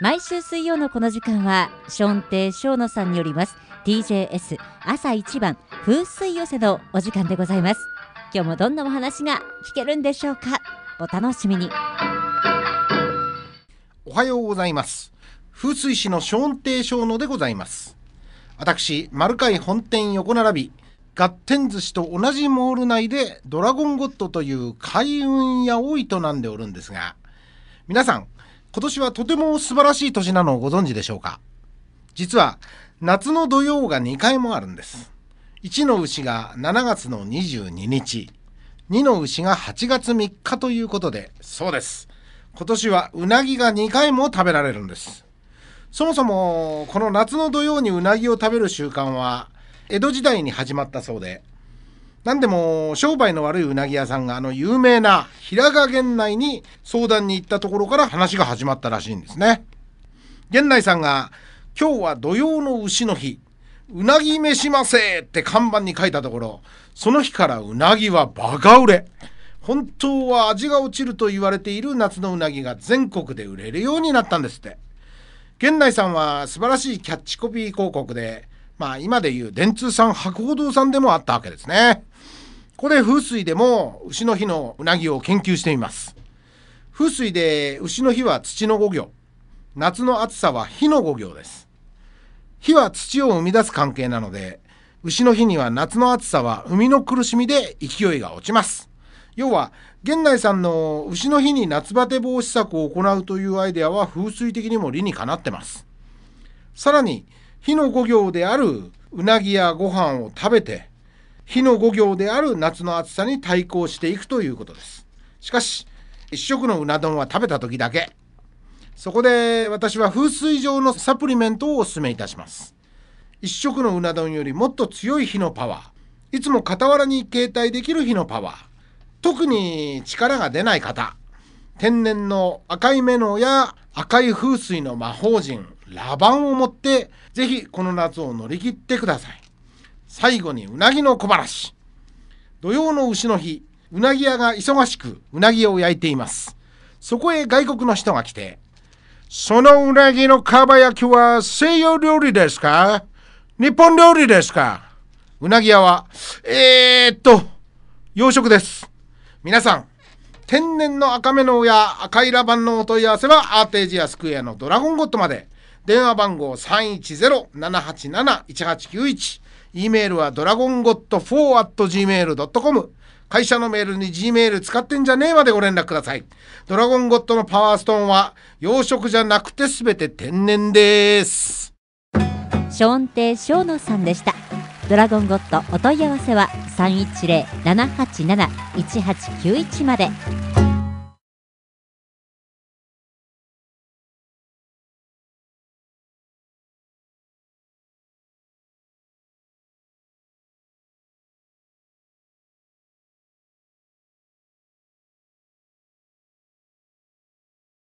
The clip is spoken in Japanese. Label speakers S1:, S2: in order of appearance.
S1: 毎週水曜のこの時間は、ション亭ショーノさんによります、TJS 朝一番風水寄せのお時間でございます。今日もどんなお話が聞けるんでしょうか。お楽しみに。おはようございます。風水師のショーン亭ショーノでございます。私、丸海本店横並び、合点寿司と同じモール内でドラゴンゴッドという開運屋を営んでおるんですが、皆さん、今年はとても素晴らしい年なのをご存知でしょうか実は夏の土曜が2回もあるんです1の牛が7月の22日2の牛が8月3日ということでそうです今年はうなぎが2回も食べられるんですそもそもこの夏の土曜にうなぎを食べる習慣は江戸時代に始まったそうで何でも、商売の悪いうなぎ屋さんがあの有名な平賀源内に相談に行ったところから話が始まったらしいんですね。源内さんが、今日は土曜の牛の日、うなぎ飯ませって看板に書いたところ、その日からうなぎはバカ売れ。本当は味が落ちると言われている夏のうなぎが全国で売れるようになったんですって。源内さんは素晴らしいキャッチコピー広告で、まあ今でいう電通さん博報堂さんでもあったわけですねここで風水でも牛の日のうなぎを研究してみます風水で牛の日は土の5行夏の暑さは火の5行です火は土を生み出す関係なので牛の日には夏の暑さは海の苦しみで勢いが落ちます要は源内さんの牛の日に夏バテ防止策を行うというアイデアは風水的にも理にかなってますさらに火の五行であるうなぎやご飯を食べて火の五行である夏の暑さに対抗していくということですしかし一食のうな丼は食べた時だけそこで私は風水上のサプリメントをお勧めいたします一食のうな丼よりもっと強い火のパワーいつも傍らに携帯できる火のパワー特に力が出ない方天然の赤いメノや赤い風水の魔法陣ラバンを持ってぜひこの夏を乗り切ってください最後にうなぎの小話土曜の丑の日うなぎ屋が忙しくうなぎを焼いていますそこへ外国の人が来てそのうなぎのかば焼きは西洋料理ですか日本料理ですかうなぎ屋は、えー、っと、洋食です。皆さん、天然の赤目の親、赤いラバンのお問い合わせは、アーテージアスクエアのドラゴンゴットまで。電話番号310-787-1891 E メールはドラゴンゴット4 at gmail.com 会社のメールに G メール使ってんじゃねえまでご連絡ください。ドラゴンゴットのパワーストーンは養殖じゃなくて全て天然です。ショーンテ亭シ野さんでした。ドラゴンゴットお問い合わせは310-787-1891まで。